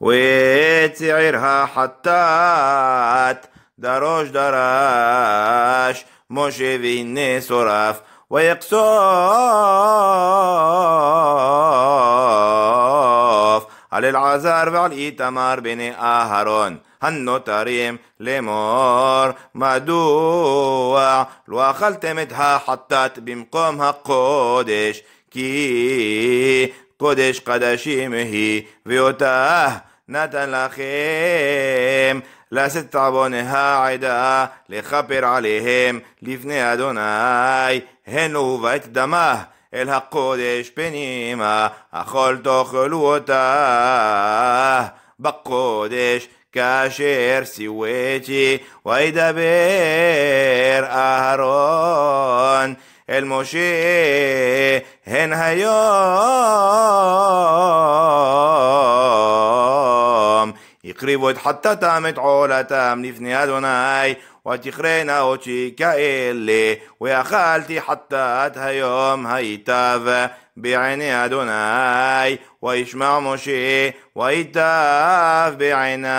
ويتعرها حتات دروش دراش في فيني صراف ويقصف على العزار وعلى إيتمار بني أهرون هالنوتريم لمور مدوع لو خلتمتها حطت بمقومها قدش كي قدش مهي فيوتاه نتن לכם לשאת את עוני העדה, לכפר עליהם לפני אדוני, הן אהובה את דמה. אל הקודש פנימה, אכול תאכלו אותה בקודש, כאשר סיוויתי, וידבר אהרון אל משה, הן היום הקריבו את חטאתם, את עולתם לפני אדוני, ותכרנה אותי כאלה, ואכלתי חטאת היום היטב בעיני אדוני, וישמע משה, ויטב בעיניו.